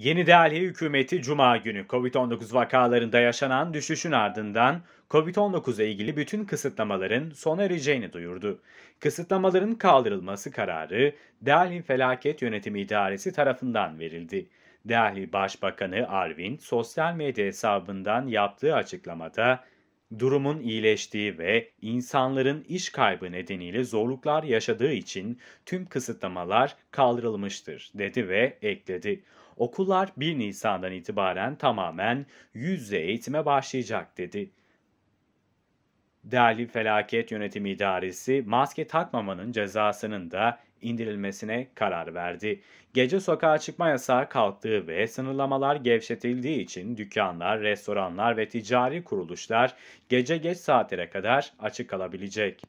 Yeni Delhi hükümeti Cuma günü COVID-19 vakalarında yaşanan düşüşün ardından COVID-19 ile ilgili bütün kısıtlamaların sona ereceğini duyurdu. Kısıtlamaların kaldırılması kararı Delhi Felaket Yönetimi İdaresi tarafından verildi. Delhi Başbakanı Arvind sosyal medya hesabından yaptığı açıklamada Durumun iyileştiği ve insanların iş kaybı nedeniyle zorluklar yaşadığı için tüm kısıtlamalar kaldırılmıştır dedi ve ekledi. Okullar 1 Nisan'dan itibaren tamamen yüz yüze eğitime başlayacak dedi. Dali Felaket Yönetimi İdaresi maske takmamanın cezasının da indirilmesine karar verdi. Gece sokağa çıkma yasağı kalktığı ve sınırlamalar gevşetildiği için dükkanlar, restoranlar ve ticari kuruluşlar gece geç saatlere kadar açık kalabilecek.